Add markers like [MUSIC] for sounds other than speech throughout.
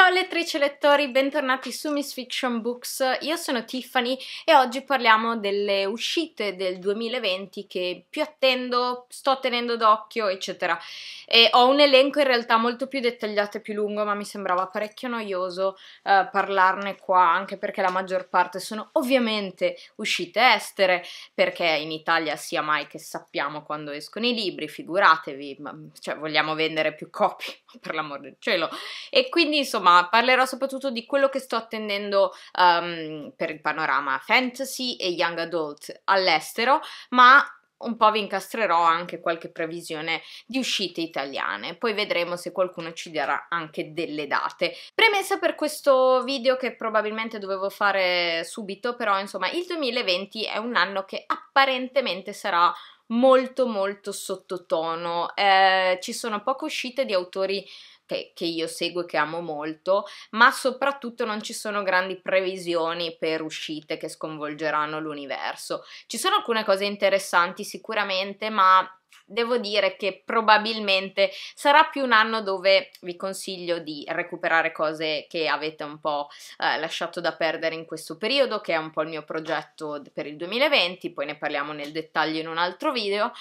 Ciao lettrici e lettori, bentornati su Miss Fiction Books, io sono Tiffany e oggi parliamo delle uscite del 2020 che più attendo, sto tenendo d'occhio, eccetera. E ho un elenco in realtà molto più dettagliato e più lungo, ma mi sembrava parecchio noioso eh, parlarne qua, anche perché la maggior parte sono ovviamente uscite estere, perché in Italia sia mai che sappiamo quando escono i libri, figuratevi, ma, cioè vogliamo vendere più copie, [LAUGHS] per l'amor del cielo. E quindi insomma ma parlerò soprattutto di quello che sto attendendo um, per il panorama fantasy e young adult all'estero, ma un po' vi incastrerò anche qualche previsione di uscite italiane, poi vedremo se qualcuno ci darà anche delle date. Premessa per questo video che probabilmente dovevo fare subito, però insomma il 2020 è un anno che apparentemente sarà molto molto sottotono, eh, ci sono poche uscite di autori che, che io seguo e che amo molto, ma soprattutto non ci sono grandi previsioni per uscite che sconvolgeranno l'universo. Ci sono alcune cose interessanti sicuramente, ma devo dire che probabilmente sarà più un anno dove vi consiglio di recuperare cose che avete un po' eh, lasciato da perdere in questo periodo, che è un po' il mio progetto per il 2020, poi ne parliamo nel dettaglio in un altro video,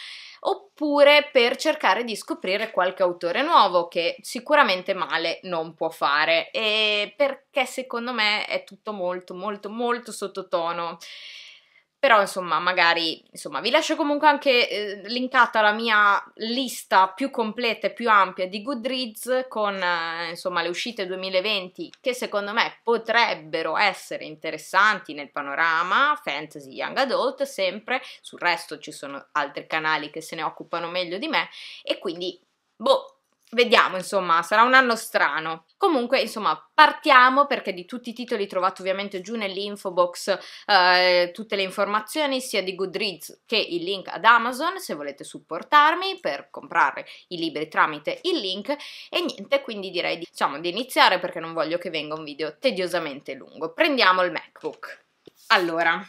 oppure per cercare di scoprire qualche autore nuovo che sicuramente male non può fare e perché secondo me è tutto molto molto molto sottotono però insomma magari insomma, vi lascio comunque anche eh, linkata la mia lista più completa e più ampia di Goodreads con eh, insomma le uscite 2020 che secondo me potrebbero essere interessanti nel panorama fantasy young adult sempre, sul resto ci sono altri canali che se ne occupano meglio di me e quindi boh, vediamo insomma, sarà un anno strano. Comunque, insomma, partiamo perché di tutti i titoli trovate ovviamente giù nell'info box eh, tutte le informazioni sia di Goodreads che il link ad Amazon se volete supportarmi per comprare i libri tramite il link e niente, quindi direi diciamo di iniziare perché non voglio che venga un video tediosamente lungo. Prendiamo il MacBook. Allora,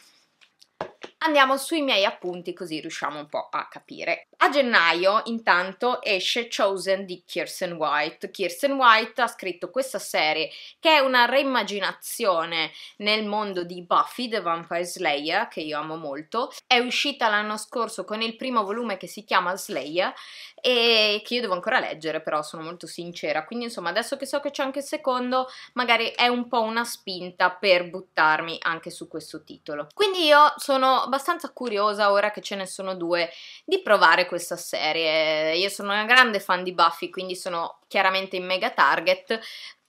andiamo sui miei appunti così riusciamo un po' a capire. A gennaio intanto esce Chosen di Kirsten White. Kirsten White ha scritto questa serie che è una reimmaginazione nel mondo di Buffy the Vampire Slayer che io amo molto. È uscita l'anno scorso con il primo volume che si chiama Slayer e che io devo ancora leggere però sono molto sincera. Quindi insomma adesso che so che c'è anche il secondo magari è un po' una spinta per buttarmi anche su questo titolo. Quindi io sono abbastanza curiosa, ora che ce ne sono due, di provare questa serie. Io sono una grande fan di Buffy, quindi sono chiaramente in mega target,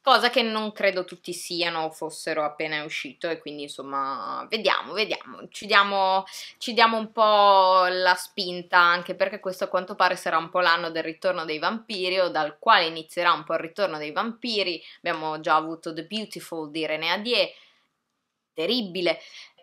cosa che non credo tutti siano o fossero appena uscito e quindi insomma vediamo, vediamo, ci diamo, ci diamo un po' la spinta anche perché questo a quanto pare sarà un po' l'anno del ritorno dei vampiri o dal quale inizierà un po' il ritorno dei vampiri, abbiamo già avuto The Beautiful di René Adier, terribile,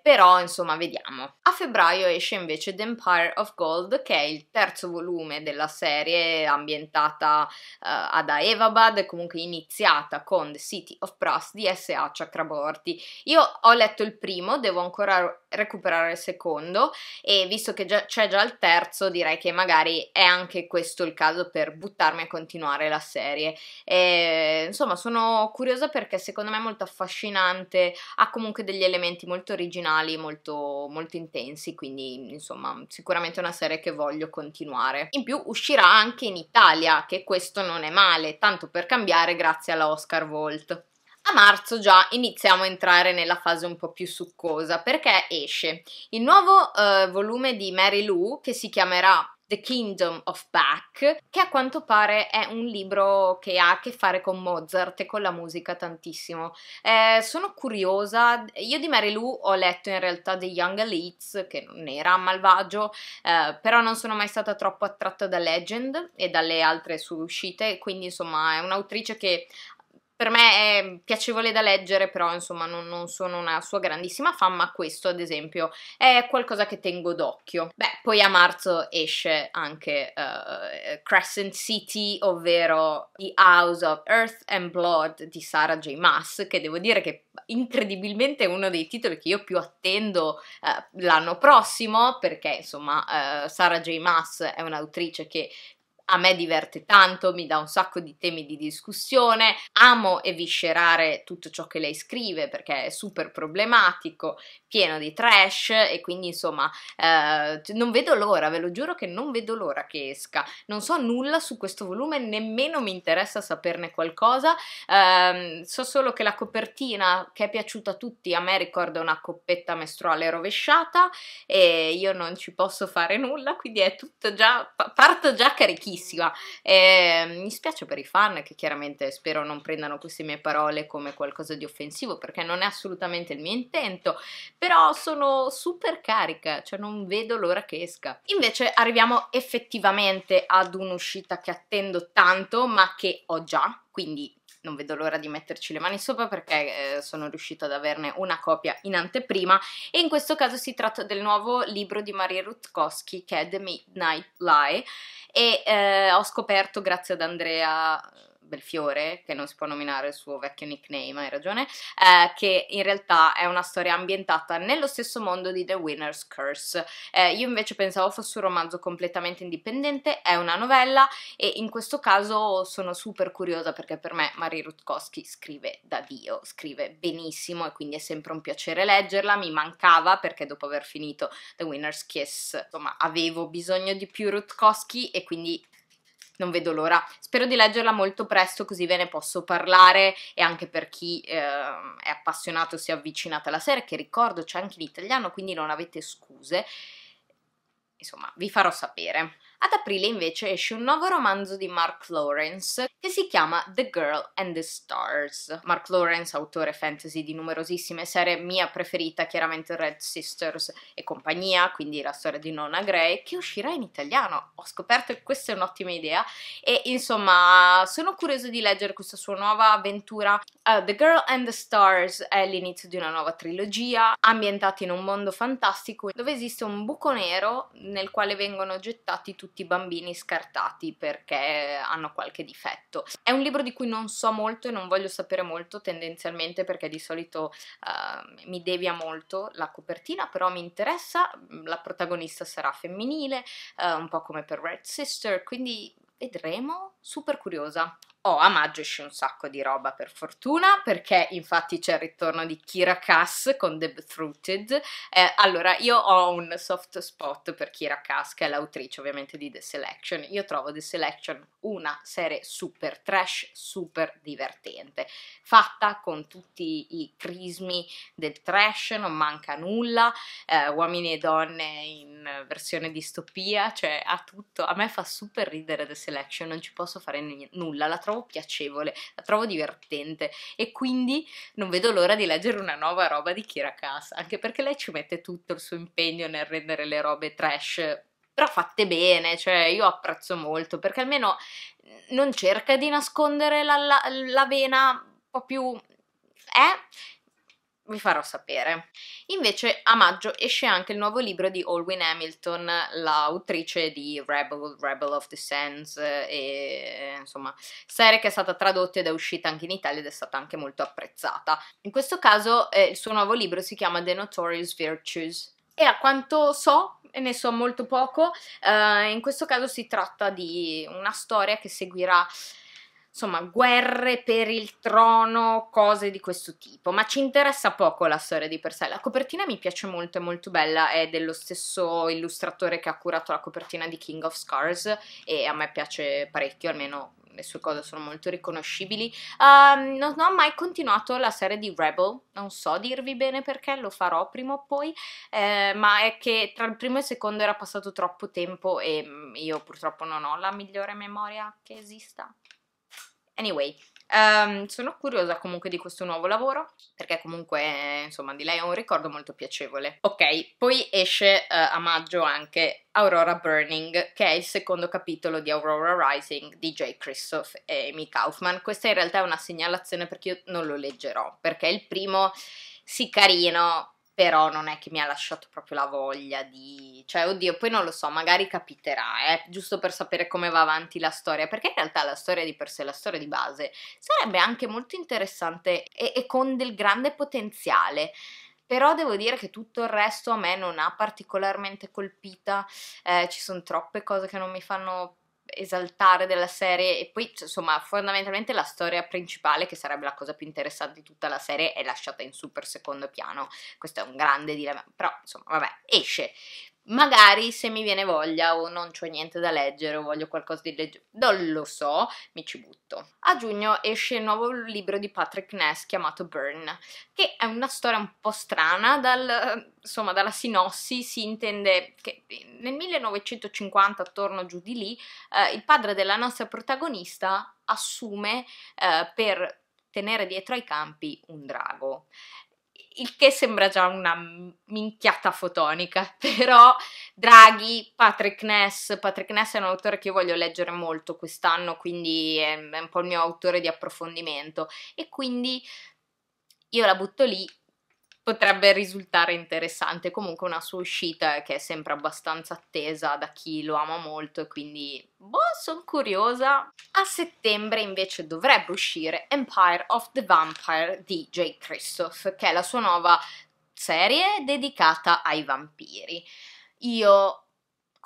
però insomma vediamo. A febbraio esce invece The Empire of Gold che è il terzo volume della serie ambientata uh, ad Aevabad e comunque iniziata con The City of Brass di S.A. Chakraborty. Io ho letto il primo, devo ancora recuperare il secondo e visto che già, c'è già il terzo direi che magari è anche questo il caso per buttarmi a continuare la serie. E, insomma sono curiosa perché secondo me è molto affascinante, ha comunque degli elementi molto originali, molto, molto intensi, quindi insomma sicuramente è una serie che voglio continuare. In più uscirà anche in Italia, che questo non è male, tanto per cambiare grazie alla Oscar Volt. A marzo già iniziamo a entrare nella fase un po' più succosa perché esce il nuovo eh, volume di Mary Lou che si chiamerà The Kingdom of Bach, che a quanto pare è un libro che ha a che fare con Mozart e con la musica tantissimo. Eh, sono curiosa, io di Mary Lou ho letto in realtà The Young Elites, che non era malvagio, eh, però non sono mai stata troppo attratta da Legend e dalle altre sue uscite, quindi insomma è un'autrice che per me è piacevole da leggere, però insomma non, non, sono una sua grandissima fan, ma questo ad esempio è qualcosa che tengo d'occhio. Beh, poi a marzo esce anche uh, Crescent City, ovvero The House of Earth and Blood di Sarah J. Maas, che devo dire che incredibilmente è uno dei titoli che io più attendo uh, l'anno prossimo, perché insomma uh, Sarah J. Maas è un'autrice che a me diverte tanto, mi dà un sacco di temi di discussione, amo eviscerare tutto ciò che lei scrive perché è super problematico, pieno di trash e quindi insomma eh, non vedo l'ora, ve lo giuro che non vedo l'ora che esca, non so nulla su questo volume, nemmeno mi interessa saperne qualcosa, eh, so solo che la copertina che è piaciuta a tutti a me ricorda una coppetta mestruale rovesciata e io non ci posso fare nulla, quindi è tutto già, parto già carichissimo bravissima. E ehm, mi spiace per i fan che chiaramente spero non prendano queste mie parole come qualcosa di offensivo perché non è assolutamente il mio intento, però sono super carica, cioè non vedo l'ora che esca. Invece arriviamo effettivamente ad un'uscita che attendo tanto ma che ho già, quindi non vedo l'ora di metterci le mani sopra perché eh, sono riuscita ad averne una copia in anteprima e in questo caso si tratta del nuovo libro di Maria Rutkowski che è The Midnight Lie e eh, ho scoperto grazie ad Andrea Belfiore, che non si può nominare il suo vecchio nickname, hai ragione, eh, che in realtà è una storia ambientata nello stesso mondo di The Winner's Curse. Eh, io invece pensavo fosse un romanzo completamente indipendente, è una novella e in questo caso sono super curiosa perché per me Marie Rutkowski scrive da Dio, scrive benissimo e quindi è sempre un piacere leggerla, mi mancava perché dopo aver finito The Winner's Kiss, insomma, avevo bisogno di più Rutkowski e quindi non vedo l'ora. Spero di leggerla molto presto così ve ne posso parlare e anche per chi eh, è appassionato si è avvicinata alla serie, che ricordo c'è anche l'italiano, quindi non avete scuse. Insomma, vi farò sapere. Ad aprile invece esce un nuovo romanzo di Mark Lawrence che si chiama The Girl and the Stars. Mark Lawrence, autore fantasy di numerosissime serie, mia preferita chiaramente Red Sisters e compagnia, quindi la storia di Nona Gray, che uscirà in italiano. Ho scoperto che questa è un'ottima idea e insomma sono curioso di leggere questa sua nuova avventura. Uh, the Girl and the Stars è l'inizio di una nuova trilogia ambientata in un mondo fantastico dove esiste un buco nero nel quale vengono gettati tutti tutti i bambini scartati perché hanno qualche difetto. È un libro di cui non so molto e non voglio sapere molto tendenzialmente perché di solito uh, mi devia molto la copertina, però mi interessa, la protagonista sarà femminile, uh, un po' come per Red Sister, quindi vedremo, super curiosa. Oh, a maggio esce un sacco di roba per fortuna, perché infatti c'è il ritorno di Kira Kass con The Fruited. Eh, allora, io ho un soft spot per Kira Kass, che è l'autrice ovviamente di The Selection. Io trovo The Selection una serie super trash, super divertente, fatta con tutti i crismi del trash, non manca nulla, eh, uomini e donne in versione distopia, cioè ha tutto. A me fa super ridere The Selection, non ci posso fare n- nulla, la trovo trovo piacevole, la trovo divertente e quindi non vedo l'ora di leggere una nuova roba di Kira Kass, anche perché lei ci mette tutto il suo impegno nel rendere le robe trash però fatte bene, cioè io apprezzo molto perché almeno non cerca di nascondere la, la, la vena un po' più eh? vi farò sapere. Invece a maggio esce anche il nuovo libro di Alwyn Hamilton, l'autrice di Rebel, Rebel of the Sands e insomma serie che è stata tradotta ed è uscita anche in Italia ed è stata anche molto apprezzata. In questo caso eh, il suo nuovo libro si chiama The Notorious Virtues e a quanto so e ne so molto poco, eh, in questo caso si tratta di una storia che seguirà insomma guerre per il trono, cose di questo tipo, ma ci interessa poco la storia di per sé. La copertina mi piace molto, è molto bella, è dello stesso illustratore che ha curato la copertina di King of Scars e a me piace parecchio, almeno le sue cose sono molto riconoscibili. Um, non, ho mai continuato la serie di Rebel, non so dirvi bene perché, lo farò prima o poi, eh, ma è che tra il primo e il secondo era passato troppo tempo e mm, io purtroppo non ho la migliore memoria che esista. Anyway, Um, sono curiosa comunque di questo nuovo lavoro perché comunque insomma di lei è un ricordo molto piacevole. Ok, poi esce uh, a maggio anche Aurora Burning che è il secondo capitolo di Aurora Rising di J. Christoph e Amy Kaufman. Questa in realtà è una segnalazione perché io non lo leggerò perché il primo sì carino però non è che mi ha lasciato proprio la voglia di... Cioè, oddio, poi non lo so, magari capiterà, eh, giusto per sapere come va avanti la storia, perché in realtà la storia di per sé, la storia di base, sarebbe anche molto interessante e, e con del grande potenziale però devo dire che tutto il resto a me non ha particolarmente colpita, eh, ci sono troppe cose che non mi fanno esaltare della serie e poi insomma fondamentalmente la storia principale che sarebbe la cosa più interessante di tutta la serie è lasciata in super secondo piano questo è un grande dilemma però insomma vabbè esce magari se mi viene voglia o non c'ho niente da leggere o voglio qualcosa di leggero, non lo so, mi ci butto. A giugno esce il nuovo libro di Patrick Ness chiamato Burn, che è una storia un po' strana, dal, insomma dalla sinossi si intende che nel 1950 attorno giù di lì eh, il padre della nostra protagonista assume eh, per tenere dietro ai campi un drago il che sembra già una minchiata fotonica, [LAUGHS] però Draghi, Patrick Ness, Patrick Ness è un autore che io voglio leggere molto quest'anno, quindi è un po' il mio autore di approfondimento e quindi io la butto lì potrebbe risultare interessante. Comunque una sua uscita che è sempre abbastanza attesa da chi lo ama molto e quindi, boh, sono curiosa. A settembre invece dovrebbe uscire Empire of the Vampire di J. Christoph, che è la sua nuova serie dedicata ai vampiri. Io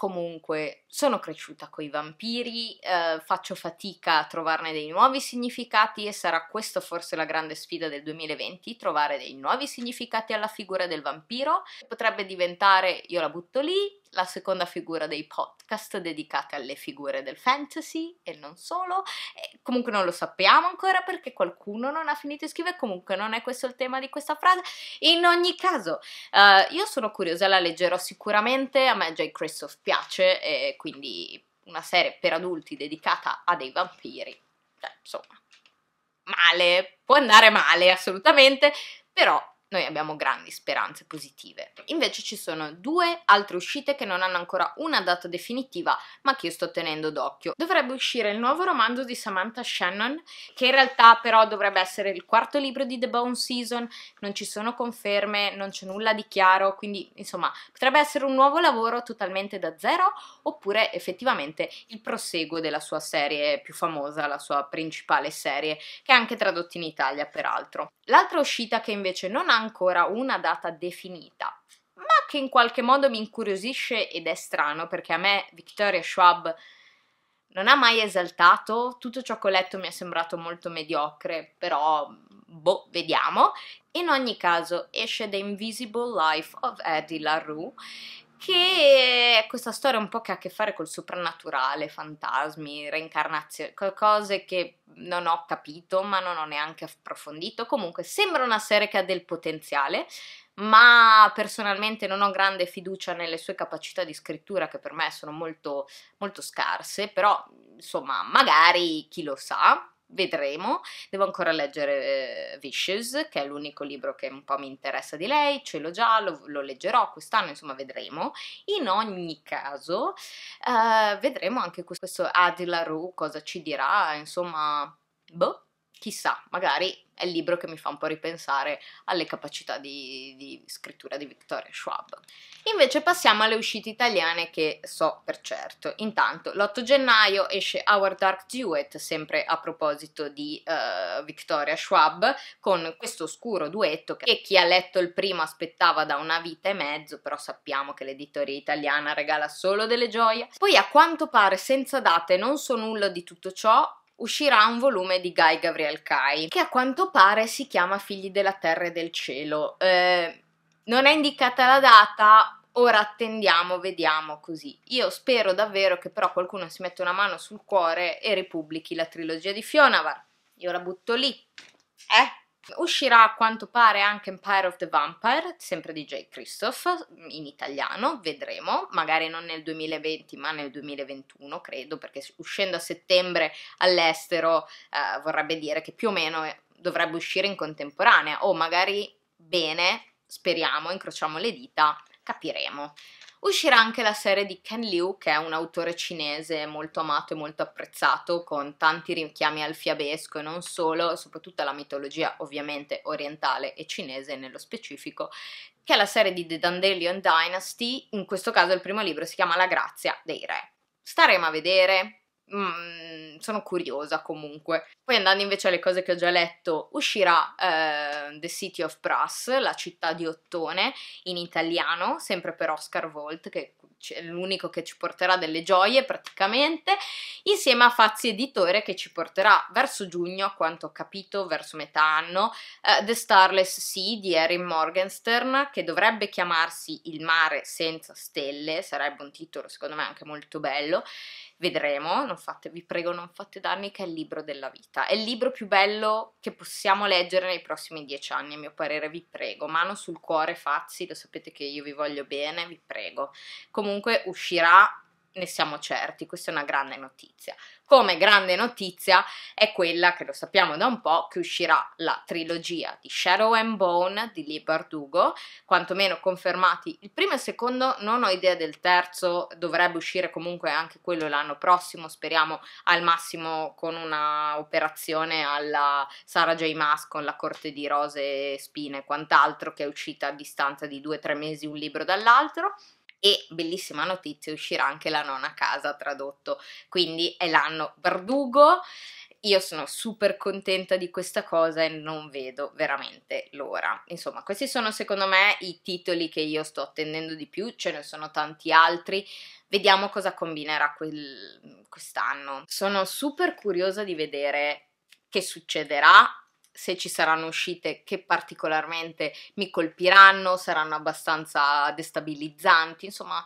comunque sono cresciuta con i vampiri, eh, faccio fatica a trovarne dei nuovi significati e sarà questa forse la grande sfida del 2020, trovare dei nuovi significati alla figura del vampiro. Potrebbe diventare, io la butto lì, la seconda figura dei podcast dedicati alle figure del fantasy e non solo. E comunque non lo sappiamo ancora perché qualcuno non ha finito di scrivere, comunque non è questo il tema di questa frase. In ogni caso, uh, io sono curiosa, la leggerò sicuramente, a me J. Christoph piace e quindi una serie per adulti dedicata a dei vampiri. Cioè, insomma, male, può andare male assolutamente, però noi abbiamo grandi speranze positive. Invece ci sono due altre uscite che non hanno ancora una data definitiva, ma che io sto tenendo d'occhio. Dovrebbe uscire il nuovo romanzo di Samantha Shannon, che in realtà però dovrebbe essere il quarto libro di The Bone Season, non ci sono conferme, non c'è nulla di chiaro, quindi insomma potrebbe essere un nuovo lavoro totalmente da zero oppure effettivamente il proseguo della sua serie più famosa, la sua principale serie, che è anche tradotta in Italia peraltro. L'altra uscita che invece non ha ancora una data definita, ma che in qualche modo mi incuriosisce ed è strano perché a me Victoria Schwab non ha mai esaltato, tutto ciò che ho letto mi è sembrato molto mediocre, però boh, vediamo. In ogni caso esce The Invisible Life of Eddie LaRue che è questa storia un po' che ha a che fare col soprannaturale, fantasmi, reincarnazioni, cose che non ho capito, ma non ho neanche approfondito. Comunque sembra una serie che ha del potenziale, ma personalmente non ho grande fiducia nelle sue capacità di scrittura che per me sono molto, molto scarse, però insomma magari chi lo sa vedremo. Devo ancora leggere eh, Vicious, che è l'unico libro che un po' mi interessa di lei, ce l'ho già, lo, lo leggerò quest'anno, insomma vedremo. In ogni caso eh, vedremo anche questo Adila Roo cosa ci dirà, insomma, boh, chissà, magari è il libro che mi fa un po' ripensare alle capacità di, di, scrittura di Victoria Schwab. Invece passiamo alle uscite italiane che so per certo. Intanto l'8 gennaio esce Our Dark Duet, sempre a proposito di uh, Victoria Schwab, con questo oscuro duetto che chi ha letto il primo aspettava da una vita e mezzo, però sappiamo che l'editoria italiana regala solo delle gioie. Poi a quanto pare senza date non so nulla di tutto ciò, uscirà un volume di Guy Gabriel Kai, che a quanto pare si chiama Figli della Terra e del Cielo. Eh, non è indicata la data, ora attendiamo, vediamo così. Io spero davvero che però qualcuno si metta una mano sul cuore e ripubblichi la trilogia di Fionavar. Io la butto lì. Eh? Uscirà a quanto pare anche Empire of the Vampire, sempre di J. Christoph, in italiano, vedremo, magari non nel 2020 ma nel 2021 credo, perché uscendo a settembre all'estero eh, vorrebbe dire che più o meno eh, dovrebbe uscire in contemporanea o magari bene, speriamo, incrociamo le dita, capiremo uscirà anche la serie di Ken Liu, che è un autore cinese molto amato e molto apprezzato, con tanti richiami al fiabesco e non solo, soprattutto alla mitologia ovviamente orientale e cinese nello specifico, che è la serie di The Dandelion Dynasty, in questo caso il primo libro si chiama La grazia dei re. Staremo a vedere Mm, sono curiosa comunque. Poi andando invece alle cose che ho già letto, uscirà eh, The City of Brass, la città di Ottone, in italiano, sempre per Oscar Volt, che è l'unico che ci porterà delle gioie praticamente, insieme a Fazzi Editore che ci porterà verso giugno, a quanto ho capito, verso metà anno, eh, The Starless Sea di Erin Morgenstern, che dovrebbe chiamarsi Il mare senza stelle, sarebbe un titolo secondo me anche molto bello, vedremo, fate, vi prego non fate danni, che è il libro della vita. È il libro più bello che possiamo leggere nei prossimi dieci anni, a mio parere, vi prego. Mano sul cuore, Fazzi, lo sapete che io vi voglio bene, vi prego. Comunque uscirà ne siamo certi, questa è una grande notizia. Come grande notizia è quella che lo sappiamo da un po' che uscirà la trilogia di Shadow and Bone di Lee Bardugo, quantomeno confermati il primo e il secondo, non ho idea del terzo, dovrebbe uscire comunque anche quello l'anno prossimo, speriamo al massimo con una operazione alla Sara J. Maas con la corte di rose, e spine e quant'altro che è uscita a distanza di due o tre mesi un libro dall'altro e bellissima notizia uscirà anche la nona casa tradotto quindi è l'anno Bardugo io sono super contenta di questa cosa e non vedo veramente l'ora. Insomma, questi sono secondo me i titoli che io sto attendendo di più, ce ne sono tanti altri. Vediamo cosa combinerà quel, quest'anno. Sono super curiosa di vedere che succederà se ci saranno uscite che particolarmente mi colpiranno, saranno abbastanza destabilizzanti, insomma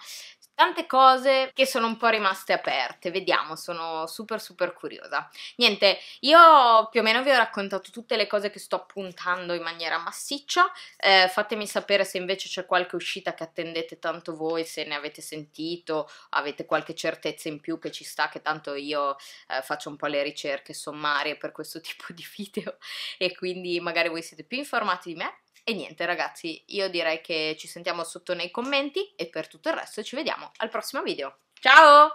tante cose che sono un po' rimaste aperte, vediamo, sono super super curiosa. Niente, io più o meno vi ho raccontato tutte le cose che sto puntando in maniera massiccia, eh, fatemi sapere se invece c'è qualche uscita che attendete tanto voi, se ne avete sentito, avete qualche certezza in più che ci sta, che tanto io eh, faccio un po' le ricerche sommarie per questo [LAUGHS] tipo di video e quindi magari voi siete più informati di me e niente ragazzi, io direi che ci sentiamo sotto nei commenti e per tutto il resto ci vediamo al prossimo video. Ciao!